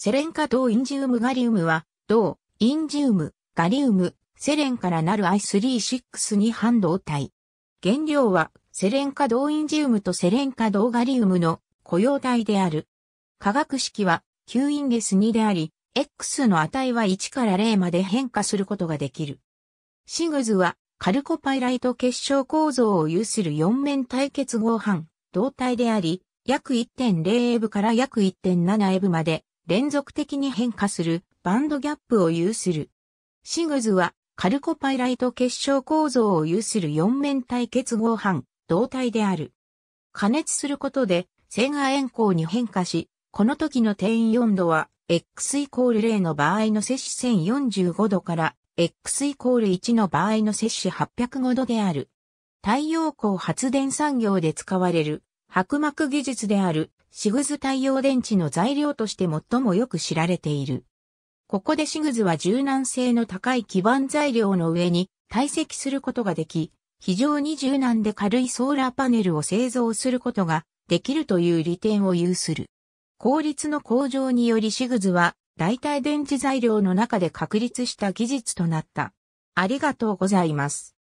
セレン化銅インジウムガリウムは、銅、インジウム、ガリウム、セレンからなる i 3 6に半導体。原料は、セレン化銅インジウムとセレン化銅ガリウムの雇用体である。化学式は、吸インゲス2であり、X の値は1から0まで変化することができる。シグズは、カルコパイライト結晶構造を有する4面対結合反、導体であり、約1.0エブから約1.7エブまで連続的に変化するバンドギャップを有する。シグズはカルコパイライト結晶構造を有する四面体結合反導体である。加熱することで線が円光に変化し、この時の定員4度は x イコール0の場合の摂氏1045度から x イコール1の場合の摂氏805度である。太陽光発電産業で使われる白膜技術であるシグズ太陽電池の材料として最もよく知られている。ここでシグズは柔軟性の高い基板材料の上に堆積することができ、非常に柔軟で軽いソーラーパネルを製造することができるという利点を有する。効率の向上によりシグズは代替電池材料の中で確立した技術となった。ありがとうございます。